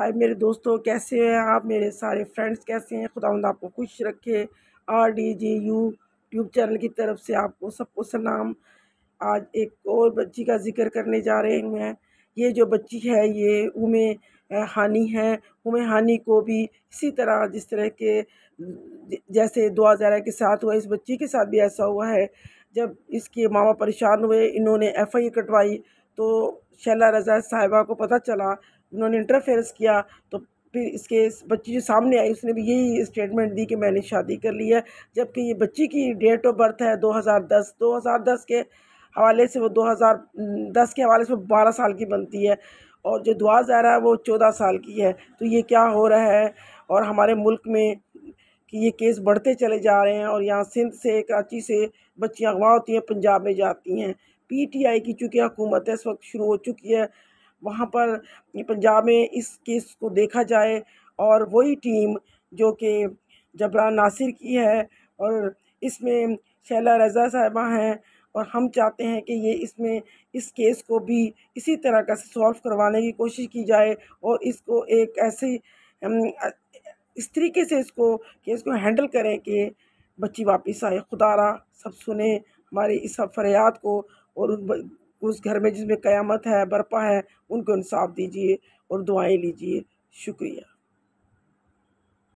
हाय मेरे दोस्तों कैसे हैं आप मेरे सारे फ्रेंड्स कैसे हैं खुदा आपको खुश रखे R D G YouTube channel की तरफ से आपको सबको सलाम आज एक और बच्ची का जिक्र करने जा रहे हैं मैं ये जो बच्ची है ये उमे हानि है उमे हानि को भी इसी तरह जिस तरह के जैसे दो हज़ार के साथ हुआ इस बच्ची के साथ भी ऐसा हुआ है जब इसके मामा परेशान हुए इन्होंने एफ आई कटवाई तो शैला रज़ा साहिबा को पता चला उन्होंने इंटरफेरेंस किया तो फिर इसके बच्ची जो सामने आई उसने भी यही स्टेटमेंट दी कि मैंने शादी कर ली है जबकि ये बच्ची की डेट ऑफ बर्थ है 2010 2010 के हवाले से वो 2010 के हवाले से वो बारह साल की बनती है और जो दुआ ज़ारा है वो चौदह साल की है तो ये क्या हो रहा है और हमारे मुल्क में कि ये केस बढ़ते चले जा रहे हैं और यहाँ सिंध से कराची से बच्चियाँ अगवा होती हैं पंजाब में जाती हैं पीटीआई की चूँकि हुकूमत है इस वक्त शुरू हो चुकी है वहाँ पर पंजाब में इस केस को देखा जाए और वही टीम जो कि जबरान नासिर की है और इसमें शैला रज़ा साहबा हैं और हम चाहते हैं कि ये इसमें इस केस को भी इसी तरह का सॉल्व करवाने की कोशिश की जाए और इसको एक ऐसी इस तरीके से इसको केस को हैंडल करें कि बच्ची वापस आए खुदारा सब सुने हमारी इस फरियाद को और उन उस घर में जिसमें क़यामत है बर्पा है उनको इंसाफ दीजिए और दुआएं लीजिए शुक्रिया